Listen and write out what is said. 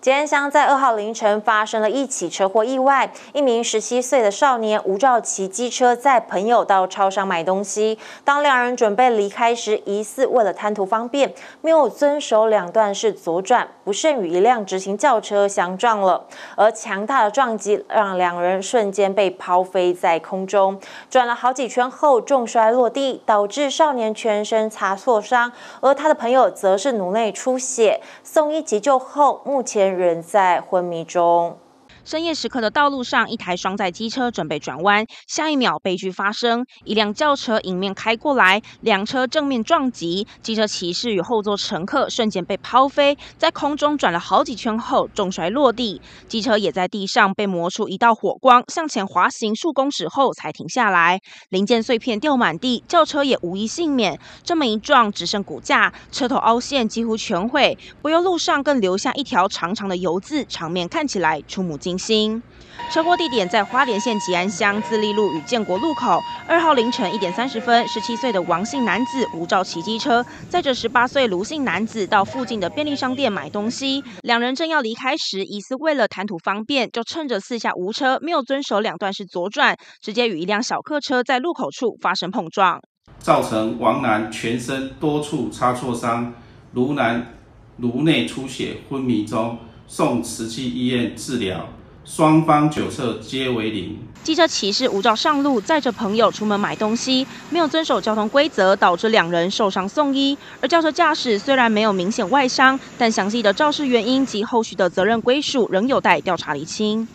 吉安乡在二号凌晨发生了一起车祸意外，一名十七岁的少年吴兆奇机车载朋友到超商买东西，当两人准备离开时，疑似为了贪图方便，没有遵守两段式左转，不慎与一辆直行轿车相撞了。而强大的撞击让两人瞬间被抛飞在空中，转了好几圈后重摔落地，导致少年全身擦挫伤，而他的朋友则是颅内出血，送医急救后目前。人在昏迷中。深夜时刻的道路上，一台双载机车准备转弯，下一秒悲剧发生，一辆轿车迎面开过来，两车正面撞击，机车骑士与后座乘客瞬间被抛飞，在空中转了好几圈后，重摔落地，机车也在地上被磨出一道火光，向前滑行数公尺后才停下来，零件碎片掉满地，轿车也无一幸免，这么一撞，只剩骨架，车头凹陷几乎全毁，柏油路上更留下一条长长的油渍，场面看起来触目惊。明星车祸地点在花莲县吉安乡自立路与建国路口二号凌晨一点三十分，十七岁的王姓男子无照骑机车，载着十八岁卢姓男子到附近的便利商店买东西。两人正要离开时，疑似为了谈吐方便，就趁着四下无车，没有遵守两段式左转，直接与一辆小客车在路口处发生碰撞，造成王男全身多处擦挫伤，卢男颅内出血昏迷中，送慈济医院治疗。双方酒测皆为零。机车骑士无照上路，载着朋友出门买东西，没有遵守交通规则，导致两人受伤送医。而轿车驾驶虽然没有明显外伤，但详细的肇事原因及后续的责任归属仍有待调查厘清。